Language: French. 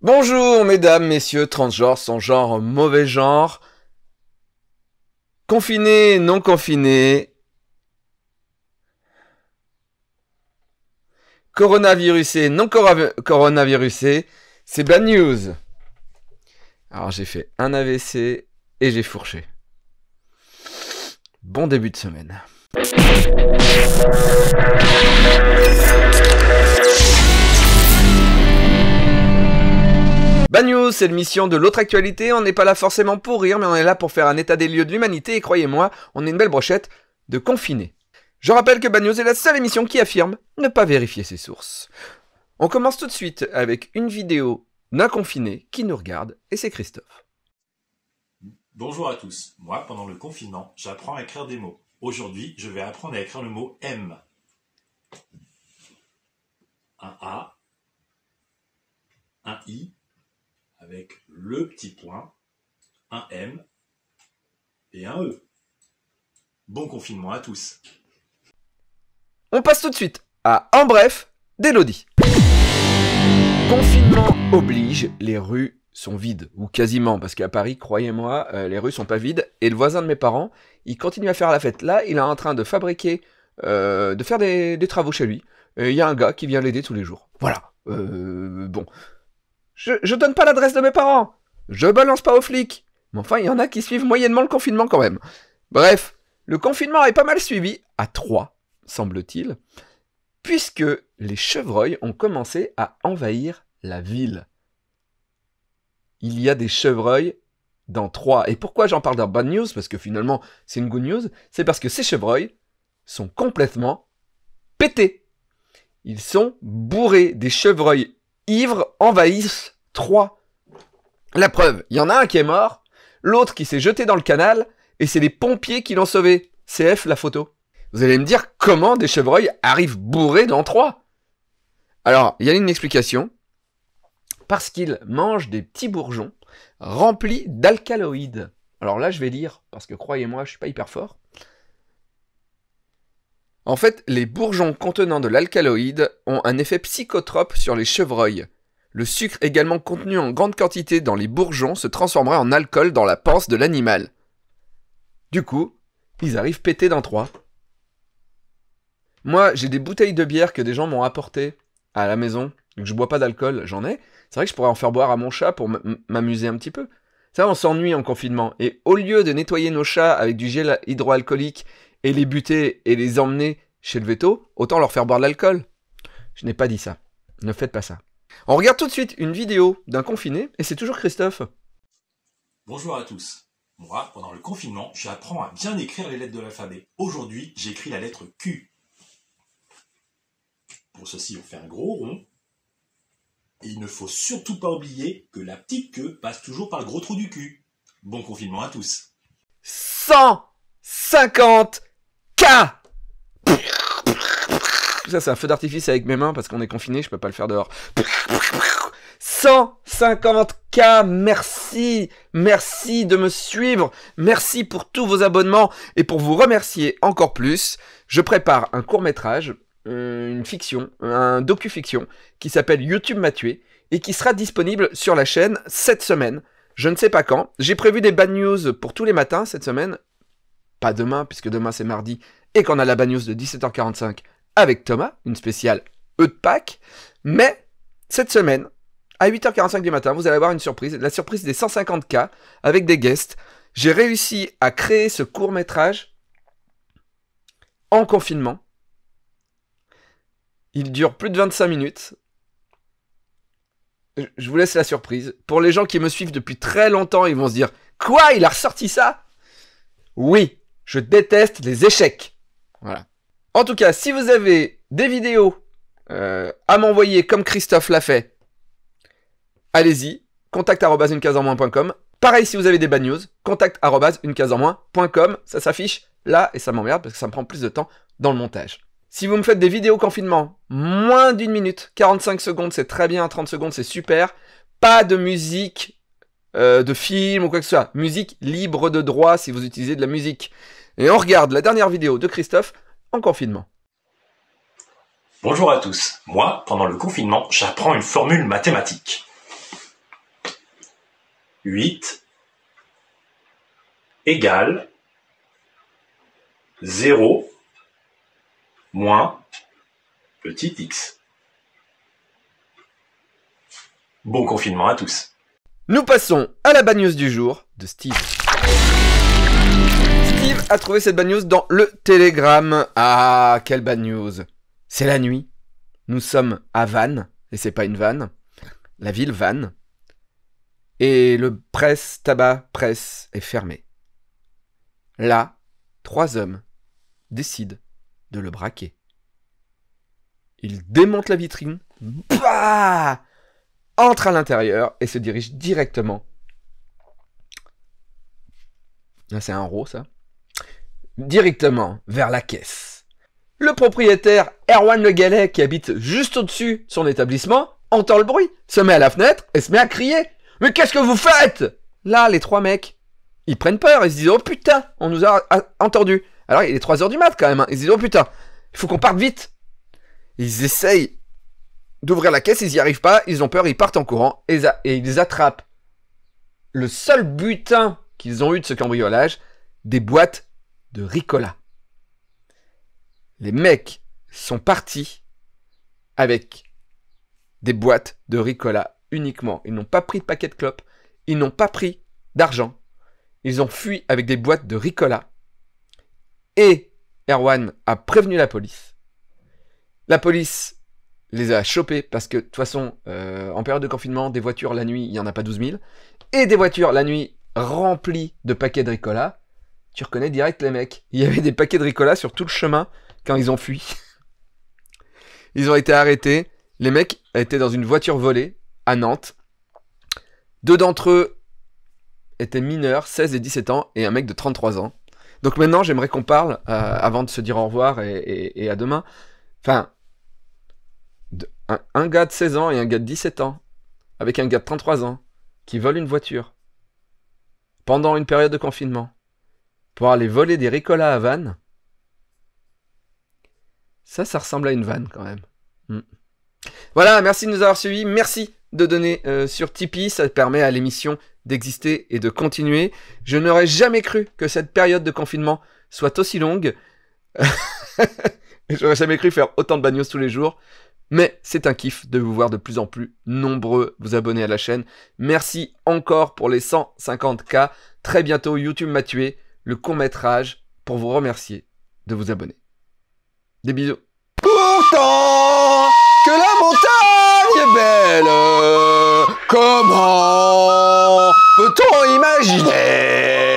Bonjour mesdames, messieurs, transgenres, sans genre, mauvais genre, confinés, non confinés, coronavirusé, non coronavirusé, c'est bad news. Alors j'ai fait un AVC et j'ai fourché. Bon début de semaine. Bad News, c'est l'émission de l'autre actualité. On n'est pas là forcément pour rire, mais on est là pour faire un état des lieux de l'humanité. Et croyez-moi, on est une belle brochette de confinés. Je rappelle que Bad est la seule émission qui affirme ne pas vérifier ses sources. On commence tout de suite avec une vidéo d'un confiné qui nous regarde, et c'est Christophe. Bonjour à tous. Moi, pendant le confinement, j'apprends à écrire des mots. Aujourd'hui, je vais apprendre à écrire le mot M. Un A, un I, avec le petit point, un M et un E. Bon confinement à tous. On passe tout de suite à En bref d'Elodie. Confinement oblige, les rues sont vides, ou quasiment, parce qu'à Paris, croyez-moi, euh, les rues sont pas vides, et le voisin de mes parents, il continue à faire la fête. Là, il est en train de fabriquer, euh, de faire des, travaux chez lui, il y a un gars qui vient l'aider tous les jours. Voilà. Euh, bon, je, ne donne pas l'adresse de mes parents Je balance pas aux flics Mais enfin, il y en a qui suivent moyennement le confinement quand même. Bref, le confinement est pas mal suivi, à Troyes, semble-t-il, puisque les chevreuils ont commencé à envahir la ville. Il y a des chevreuils dans Troyes. Et pourquoi j'en parle d'un Bad News Parce que finalement, c'est une good news. C'est parce que ces chevreuils sont complètement pétés. Ils sont bourrés. Des chevreuils ivres envahissent trois. La preuve, il y en a un qui est mort, l'autre qui s'est jeté dans le canal, et c'est les pompiers qui l'ont sauvé. CF la photo. Vous allez me dire comment des chevreuils arrivent bourrés dans trois Alors, il y a une explication. Parce qu'ils mangent des petits bourgeons remplis d'alcaloïdes. Alors là, je vais lire, parce que croyez-moi, je suis pas hyper fort. En fait, les bourgeons contenant de l'alcaloïde ont un effet psychotrope sur les chevreuils. Le sucre également contenu en grande quantité dans les bourgeons se transformerait en alcool dans la panse de l'animal. Du coup, ils arrivent pétés dans trois. Moi, j'ai des bouteilles de bière que des gens m'ont apportées à la maison, je bois pas d'alcool, j'en ai. C'est vrai que je pourrais en faire boire à mon chat pour m'amuser un petit peu. Ça, on s'ennuie en confinement. Et au lieu de nettoyer nos chats avec du gel hydroalcoolique et les buter et les emmener chez le veto, autant leur faire boire de l'alcool. Je n'ai pas dit ça. Ne faites pas ça. On regarde tout de suite une vidéo d'un confiné, et c'est toujours Christophe. Bonjour à tous. Moi, pendant le confinement, j'apprends à bien écrire les lettres de l'alphabet. Aujourd'hui, j'écris la lettre Q. Pour ceci, on fait un gros rond. Et il ne faut surtout pas oublier que la petite queue passe toujours par le gros trou du cul. Bon confinement à tous. 150 ça, c'est un feu d'artifice avec mes mains parce qu'on est confiné, je peux pas le faire dehors. 150K, merci, merci de me suivre, merci pour tous vos abonnements et pour vous remercier encore plus, je prépare un court métrage, euh, une fiction, un docu-fiction qui s'appelle YouTube m'a tué et qui sera disponible sur la chaîne cette semaine. Je ne sais pas quand. J'ai prévu des bad news pour tous les matins cette semaine. Pas demain, puisque demain c'est mardi et qu'on a la bagnose de 17h45 avec Thomas, une spéciale E de Pâques. Mais cette semaine, à 8h45 du matin, vous allez avoir une surprise, la surprise des 150K avec des guests. J'ai réussi à créer ce court métrage en confinement. Il dure plus de 25 minutes. Je vous laisse la surprise. Pour les gens qui me suivent depuis très longtemps, ils vont se dire Quoi Il a ressorti ça Oui, je déteste les échecs. Voilà. En tout cas, si vous avez des vidéos euh, à m'envoyer comme Christophe l'a fait, allez-y. Contact une case Pareil si vous avez des bad news, contact une case Ça s'affiche là et ça m'emmerde parce que ça me prend plus de temps dans le montage. Si vous me faites des vidéos confinement, moins d'une minute, 45 secondes c'est très bien, 30 secondes c'est super. Pas de musique euh, de film ou quoi que ce soit. Musique libre de droit si vous utilisez de la musique et on regarde la dernière vidéo de Christophe en confinement. Bonjour à tous. Moi, pendant le confinement, j'apprends une formule mathématique. 8 égale 0 moins petit x. Bon confinement à tous. Nous passons à la bagneuse du jour de Steve. Steve a trouvé cette bad news dans le Telegram. Ah, quelle bad news. C'est la nuit. Nous sommes à Vannes, et c'est pas une vanne. La ville Vannes. Et le presse, tabac, presse est fermé. Là, trois hommes décident de le braquer. Ils démontent la vitrine, bah, entrent à l'intérieur et se dirigent directement ah, c'est un RO ça, directement vers la caisse. Le propriétaire Erwan Le galet qui habite juste au-dessus de son établissement, entend le bruit, se met à la fenêtre et se met à crier. Mais qu'est-ce que vous faites Là, les trois mecs, ils prennent peur, ils se disent, oh putain, on nous a entendus. Alors il est 3h du mat quand même, hein. ils se disent, oh putain, il faut qu'on parte vite. Ils essayent d'ouvrir la caisse, ils n'y arrivent pas, ils ont peur, ils partent en courant et ils attrapent le seul butin qu'ils ont eu de ce cambriolage des boîtes de Ricola. Les mecs sont partis avec des boîtes de Ricola uniquement. Ils n'ont pas pris de paquet de clopes, ils n'ont pas pris d'argent. Ils ont fui avec des boîtes de Ricola. Et Erwan a prévenu la police. La police les a chopés parce que de toute façon, euh, en période de confinement, des voitures la nuit, il n'y en a pas 12 000. Et des voitures la nuit, rempli de paquets de Ricola, tu reconnais direct les mecs. Il y avait des paquets de Ricola sur tout le chemin quand ils ont fui. Ils ont été arrêtés. Les mecs étaient dans une voiture volée à Nantes. Deux d'entre eux étaient mineurs, 16 et 17 ans, et un mec de 33 ans. Donc maintenant, j'aimerais qu'on parle, euh, avant de se dire au revoir et, à demain, enfin, un, un gars de 16 ans et un gars de 17 ans, avec un gars de 33 ans, qui vole une voiture pendant une période de confinement pour aller voler des ricolas à Vannes. Ça, ça ressemble à une vanne quand même. Hmm. Voilà, merci de nous avoir suivis. Merci de donner euh, sur Tipeee. Ça permet à l'émission d'exister et de continuer. Je n'aurais jamais cru que cette période de confinement soit aussi longue. J'aurais jamais cru faire autant de bagnos tous les jours. Mais c'est un kiff de vous voir de plus en plus nombreux vous abonner à la chaîne. Merci encore pour les 150K. Très bientôt, YouTube m'a tué, le court métrage, pour vous remercier de vous abonner. Des bisous. Pourtant que la montagne est belle, comment peut-on imaginer